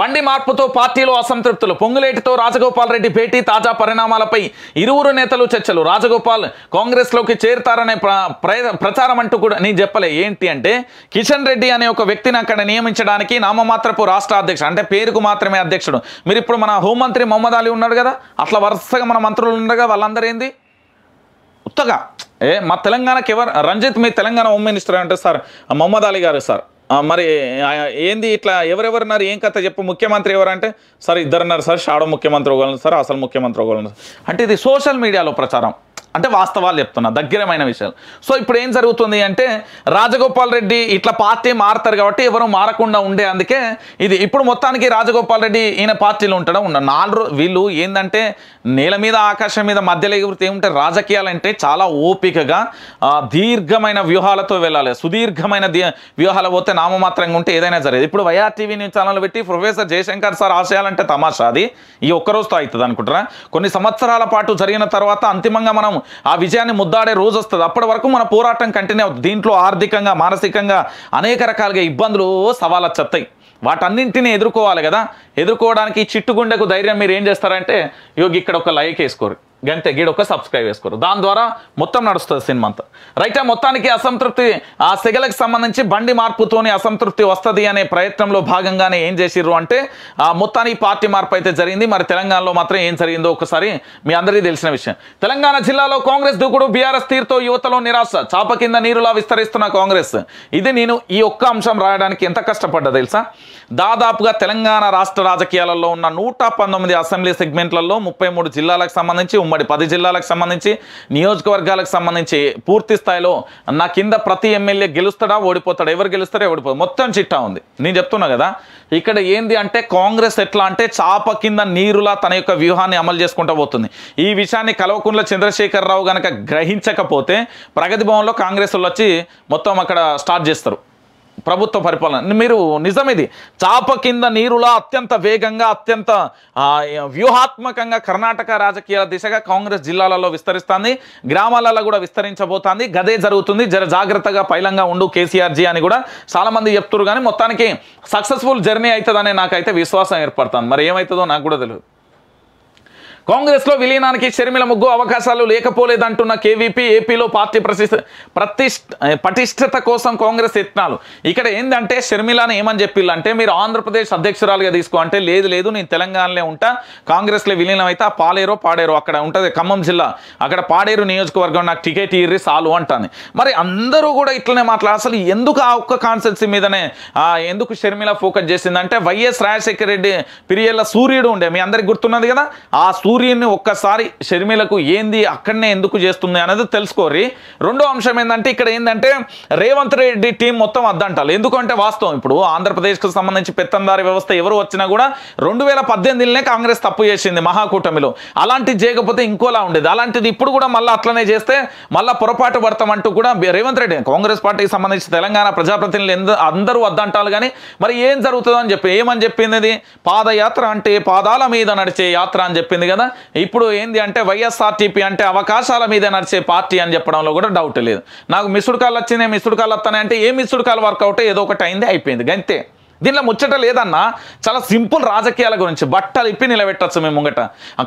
బండి మార్పుతో పార్టీలో అసంతృప్తులు పొంగులేటితో రాజగోపాల్ రెడ్డి భేటీ తాజా పరిణామాలపై ఇరువురు నేతలు చర్చలు రాజగోపాల్ కాంగ్రెస్లోకి చేరుతారనే ప్రచారం అంటూ కూడా నేను చెప్పలే ఏంటి అంటే కిషన్ రెడ్డి అనే ఒక వ్యక్తిని అక్కడ నియమించడానికి నామమాత్రపు రాష్ట్ర అధ్యక్షుడు అంటే పేరుకు మాత్రమే అధ్యక్షుడు మీరు ఇప్పుడు మన హోంమంత్రి మొహమ్మద్ అలీ ఉన్నాడు కదా అట్లా వరుసగా మన మంత్రులు ఉండగా వాళ్ళందరూ ఏంది ఉత్తగా ఏ మా తెలంగాణకి ఎవరు రంజిత్ మీ తెలంగాణ హోమ్ మినిస్టర్ అంటే సార్ మొహమ్మద్ అలీ గారు సార్ మరి ఏంది ఇట్లా ఎవరెవరున్నారు ఏం కథ చెప్పు ముఖ్యమంత్రి ఎవరంటే సార్ ఇద్దరున్నారు సార్ షాడో ముఖ్యమంత్రి ఒకళ్ళు సార్ అసలు ముఖ్యమంత్రి ఒకళ్ళు అంటే ఇది సోషల్ మీడియాలో ప్రచారం అంటే వాస్తవాలు చెప్తున్నా దగ్గరమైన విషయాలు సో ఇప్పుడు ఏం జరుగుతుంది అంటే రాజగోపాల్ రెడ్డి ఇట్లా పార్టీ మారుతారు కాబట్టి ఎవరు మారకుండా ఉండే అందుకే ఇది ఇప్పుడు మొత్తానికి రాజగోపాల్ రెడ్డి ఈయన పార్టీలో ఉంటాడు ఉన్న నాలుగు వీళ్ళు ఏంటంటే నేల మీద ఆకాశం మీద మధ్యలో ఏమంటే ఏముంటే రాజకీయాలంటే చాలా ఓపికగా దీర్ఘమైన వ్యూహాలతో వెళ్ళాలి సుదీర్ఘమైన వ్యూహాలు పోతే నామమాత్రంగా ఉంటే ఏదైనా జరిగేది ఇప్పుడు వైఆర్ టీవీ న్యూస్ ఛానల్ పెట్టి ప్రొఫెసర్ జయశంకర్ సార్ ఆశయాలంటే తమాషా అది ఈ ఒక్కరోజుతో అవుతుంది అనుకుంటారా కొన్ని సంవత్సరాల పాటు జరిగిన తర్వాత అంతిమంగా మనం ఆ విజయాన్ని ముద్దాడే రోజు వస్తుంది అప్పటి వరకు మన పోరాటం కంటిన్యూ అవుతుంది దీంట్లో ఆర్థికంగా మానసికంగా అనేక రకాలుగా ఇబ్బందులు సవాలు చెత్తాయి వాటన్నింటినీ ఎదుర్కోవాలి కదా ఎదుర్కోవడానికి చిట్టుగుండెకు ధైర్యం మీరు ఏం చేస్తారంటే యోగి ఇక్కడ ఒక లైక్ వేసుకోరు గంతే ఒక సబ్స్క్రైబ్ చేసుకోరు దాని ద్వారా మొత్తం నడుస్తుంది సినిమా అంతా రైట్ మొత్తానికి అసంతృప్తి ఆ సెగలకు సంబంధించి బండి మార్పుతోనే అసంతృప్తి వస్తుంది అనే ప్రయత్నంలో భాగంగానే ఏం చేసిర్రు అంటే ఆ మొత్తానికి పార్టీ మార్పు అయితే జరిగింది మరి తెలంగాణలో మాత్రం ఏం జరిగిందో ఒకసారి మీ అందరికీ తెలిసిన విషయం తెలంగాణ జిల్లాలో కాంగ్రెస్ దూకుడు బీఆర్ఎస్ తీరుతో యువతలో నిరాశ చాప కింద నీరులా విస్తరిస్తున్న కాంగ్రెస్ ఇది నేను ఈ ఒక్క అంశం రాయడానికి ఎంత కష్టపడ్డా తెలుసా దాదాపుగా తెలంగాణ రాష్ట్ర రాజకీయాలలో ఉన్న నూట అసెంబ్లీ సెగ్మెంట్లలో ముప్పై జిల్లాలకు సంబంధించి ఉమ్మడి పది జిల్లాలకు సంబంధించి నియోజకవర్గాలకు సంబంధించి పూర్తి స్థాయిలో నా కింద ప్రతి ఎమ్మెల్యే గెలుస్తాడా ఓడిపోతాడా ఎవరు గెలుస్తారా ఓడిపోతాడు మొత్తం చిట్టా ఉంది నేను చెప్తున్నా కదా ఇక్కడ ఏంది అంటే కాంగ్రెస్ ఎట్లా అంటే చాప కింద నీరులా తన యొక్క వ్యూహాన్ని అమలు చేసుకుంటూ పోతుంది ఈ విషయాన్ని కలవకుండా చంద్రశేఖరరావు కనుక గ్రహించకపోతే ప్రగతి భవన్లో కాంగ్రెస్ వచ్చి మొత్తం అక్కడ స్టార్ట్ చేస్తారు ప్రభుత్వ పరిపాలన మీరు నిజం ఇది చాప కింద నీరులా అత్యంత వేగంగా అత్యంత వ్యూహాత్మకంగా కర్ణాటక రాజకీయాల దిశగా కాంగ్రెస్ జిల్లాలలో విస్తరిస్తుంది గ్రామాలలో కూడా విస్తరించబోతుంది గదే జరుగుతుంది జర జాగ్రత్తగా పైలంగా ఉండు కేసీఆర్జీ అని కూడా చాలామంది చెప్తున్నారు కానీ మొత్తానికి సక్సెస్ఫుల్ జర్నీ అవుతుందనే నాకైతే విశ్వాసం ఏర్పడుతుంది మరి ఏమవుతుందో నాకు కూడా తెలియదు కాంగ్రెస్ లో విలీనానికి షర్మిల ముగ్గు అవకాశాలు లేకపోలేదంటున్న కేవీపీ ఏపీలో పార్టీ ప్రతిష్ట ప్రతిష్ఠ పటిష్టత కోసం కాంగ్రెస్ యత్నాలు ఇక్కడ ఏంటంటే షర్మిలాని ఏమని చెప్పిళ్ళు అంటే మీరు ఆంధ్రప్రదేశ్ అధ్యక్షురాలుగా తీసుకో అంటే లేదు లేదు నేను తెలంగాణలో ఉంటా కాంగ్రెస్ లో విలీనం అయితే ఆ పాలేరో పాడేరో అక్కడ ఉంటుంది ఖమ్మం జిల్లా అక్కడ పాడేరు నియోజకవర్గం నాకు టికెట్ ఇర్రి సాలు అంటాను మరి అందరూ కూడా ఇట్లనే మాట్లాడారు అసలు ఎందుకు ఆ ఒక్క కాన్సెప్సీ మీదనే ఎందుకు షర్మిల ఫోకస్ చేసిందంటే వైఎస్ రాజశేఖర రెడ్డి పిరియల్ల సూర్యుడు ఉండే మీ అందరికి గుర్తున్నది కదా ఆ సూర్యుడు సూర్యుని ఒక్కసారి షర్మిలకు ఏంది అక్కడనే ఎందుకు చేస్తుంది అనేది తెలుసుకోరి రెండో అంశం ఏంటంటే ఇక్కడ ఏంటంటే రేవంత్ రెడ్డి టీం మొత్తం అద్దంటాలి ఎందుకంటే వాస్తవం ఇప్పుడు ఆంధ్రప్రదేశ్కు సంబంధించి పెత్తందారి వ్యవస్థ ఎవరు వచ్చినా కూడా రెండు వేల పద్దెనిమిదిలోనే కాంగ్రెస్ తప్పు చేసింది మహాకూటమిలో అలాంటిది చేయకపోతే ఇంకోలా ఉండేది అలాంటిది ఇప్పుడు కూడా మళ్ళీ అట్లనే చేస్తే మళ్ళీ పొరపాటు పడతామంటూ కూడా రేవంత్ రెడ్డి కాంగ్రెస్ పార్టీకి సంబంధించి తెలంగాణ ప్రజాప్రతినిధులు అందరూ అద్దంటాలు కానీ మరి ఏం జరుగుతుందో అని చెప్పి ఏమని చెప్పింది పాదయాత్ర అంటే పాదాల మీద నడిచే యాత్ర అని చెప్పింది కదా ఇప్పుడు ఏంది అంటే వైఎస్ఆర్టీపీ అంటే అవకాశాల మీద నడిచే పార్టీ అని చెప్పడంలో కూడా డౌట్ లేదు నాకు మిస్డ్ కాల్ వచ్చింది మిస్డ్ కాల్ వస్తానంటే ఏ మిస్డ్ కాల్ వర్కౌట్ ఏదో ఒకటి అయింది అయిపోయింది అంతే దీనిలో ముచ్చట లేదన్నా చాలా సింపుల్ రాజకీయాల గురించి బట్టలు ఇప్పి నిలబెట్టచ్చు మేము ముంగట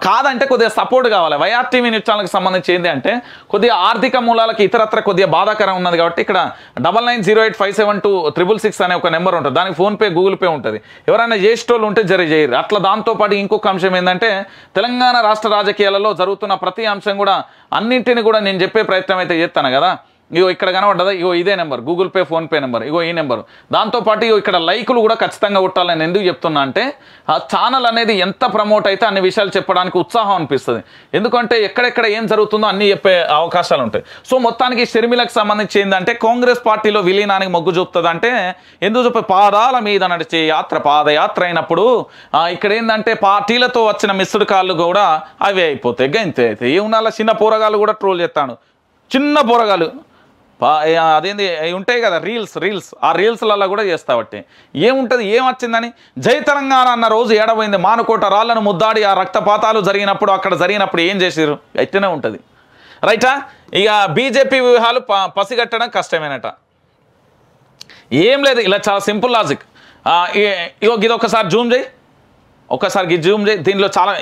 కాదంటే కొద్దిగా సపోర్ట్ కావాలి వైఆర్ టీవీ న్యూస్ ఛానల్కి సంబంధించి ఏంటి అంటే కొద్దిగా ఆర్థిక మూలాలకు ఇతరత్ర కొద్దిగా బాధాకరం ఉన్నది కాబట్టి ఇక్కడ double nine zero eight five seven two triple six అనే ఒక నెంబర్ ఉంటుంది దానికి ఫోన్పే గూగుల్ పే ఉంటుంది ఎవరైనా చేసేటోళ్ళు ఉంటే జరి చేయరు అట్లా దాంతోపాటు ఇంకొక అంశం ఏంటంటే తెలంగాణ రాష్ట్ర రాజకీయాలలో జరుగుతున్న ప్రతి అంశం కూడా అన్నింటిని కూడా నేను చెప్పే ప్రయత్నం అయితే చేస్తాను కదా ఇగో ఇక్కడ కనబడ్డదా ఇగో ఇదే number Google pay PhonePe number ఇగో ఈ నెంబర్ దాంతోపాటు ఇగో ఇక్కడ లైకులు కూడా ఖచ్చితంగా కొట్టాలని ఎందుకు చెప్తున్నా అంటే ఆ ఛానల్ అనేది ఎంత ప్రమోట్ అయితే అన్ని విషయాలు చెప్పడానికి ఉత్సాహం అనిపిస్తుంది ఎందుకంటే ఎక్కడెక్కడ ఏం జరుగుతుందో అన్నీ చెప్పే అవకాశాలు ఉంటాయి సో మొత్తానికి షర్మిలకు సంబంధించి ఏంటంటే కాంగ్రెస్ పార్టీలో విలీనానికి మొగ్గు చూపుతుందంటే ఎందుకు చెప్పే పాదాల మీద నడిచే యాత్ర పాదయాత్ర అయినప్పుడు ఇక్కడ ఏంటంటే పార్టీలతో వచ్చిన మిస్డ్ కాళ్ళు కూడా అవే అయిపోతాయి గంతే అయితే ఏమున్నా చిన్న పోరగాళ్ళు కూడా ట్రోల్ చేస్తాను చిన్న పోరగాళ్ళు అదేంది ఉంటాయి కదా రీల్స్ రీల్స్ ఆ రీల్స్లలో కూడా చేస్తాబట్టి ఏముంటుంది ఏమొచ్చిందని జై తెలంగాణ అన్న రోజు ఏడబోయింది మానుకోట రాళ్లను ముద్దాడి ఆ రక్తపాతాలు జరిగినప్పుడు అక్కడ జరిగినప్పుడు ఏం చేసారు ఎట్టనే ఉంటుంది రైటా ఇక బీజేపీ వ్యూహాలు ప పసిగట్టడం కష్టమేనట ఏం లేదు ఇలా చాలా సింపుల్ లాజిక్ ఇగో ఇది ఒకసారి జూమ్ చేయి ఒకసారి జూమ్ చేయి దీనిలో చాలా